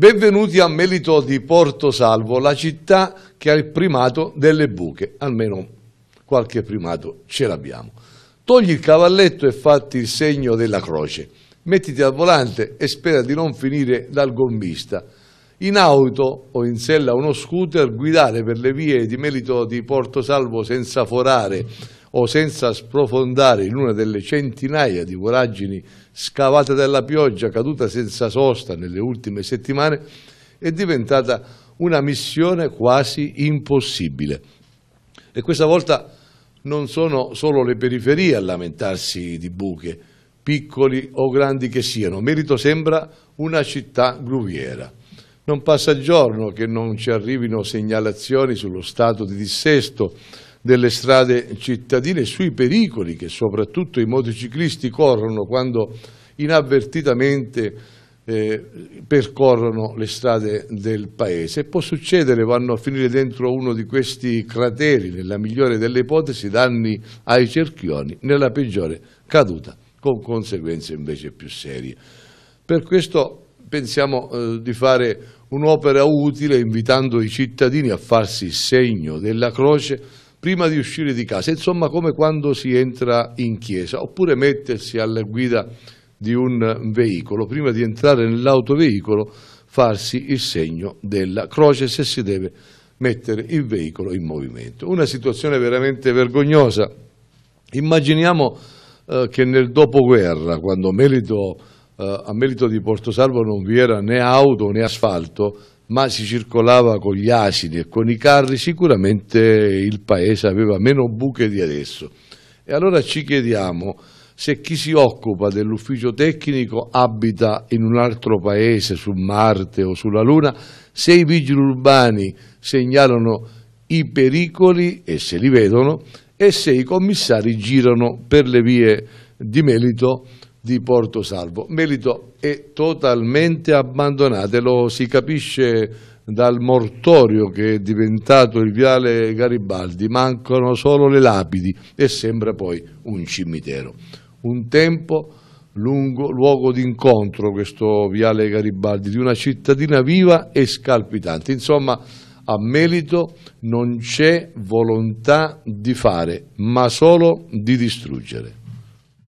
Benvenuti a Melito di Porto Salvo, la città che ha il primato delle buche, almeno qualche primato ce l'abbiamo. Togli il cavalletto e fatti il segno della croce, mettiti al volante e spera di non finire dal gombista. In auto o in sella uno scooter, guidare per le vie di Melito di Porto Salvo senza forare o senza sprofondare in una delle centinaia di voragini scavate dalla pioggia caduta senza sosta nelle ultime settimane, è diventata una missione quasi impossibile. E questa volta non sono solo le periferie a lamentarsi di buche, piccoli o grandi che siano, Merito sembra una città gruviera. Non passa giorno che non ci arrivino segnalazioni sullo stato di dissesto, delle strade cittadine, sui pericoli che soprattutto i motociclisti corrono quando inavvertitamente eh, percorrono le strade del paese. Può succedere, vanno a finire dentro uno di questi crateri, nella migliore delle ipotesi, danni ai cerchioni, nella peggiore caduta, con conseguenze invece più serie. Per questo pensiamo eh, di fare un'opera utile invitando i cittadini a farsi il segno della croce prima di uscire di casa, insomma come quando si entra in chiesa, oppure mettersi alla guida di un veicolo, prima di entrare nell'autoveicolo farsi il segno della croce se si deve mettere il veicolo in movimento. Una situazione veramente vergognosa. Immaginiamo eh, che nel dopoguerra, quando Melito, eh, a merito di Porto Salvo non vi era né auto né asfalto, ma si circolava con gli asini e con i carri, sicuramente il paese aveva meno buche di adesso. E allora ci chiediamo se chi si occupa dell'ufficio tecnico abita in un altro paese, su Marte o sulla Luna, se i vigili urbani segnalano i pericoli e se li vedono e se i commissari girano per le vie di Melito di Porto Salvo. Melito è totalmente abbandonato, lo si capisce dal mortorio che è diventato il viale Garibaldi, mancano solo le lapidi e sembra poi un cimitero. Un tempo lungo, luogo d'incontro questo viale Garibaldi di una cittadina viva e scalpitante. Insomma, a Melito non c'è volontà di fare, ma solo di distruggere.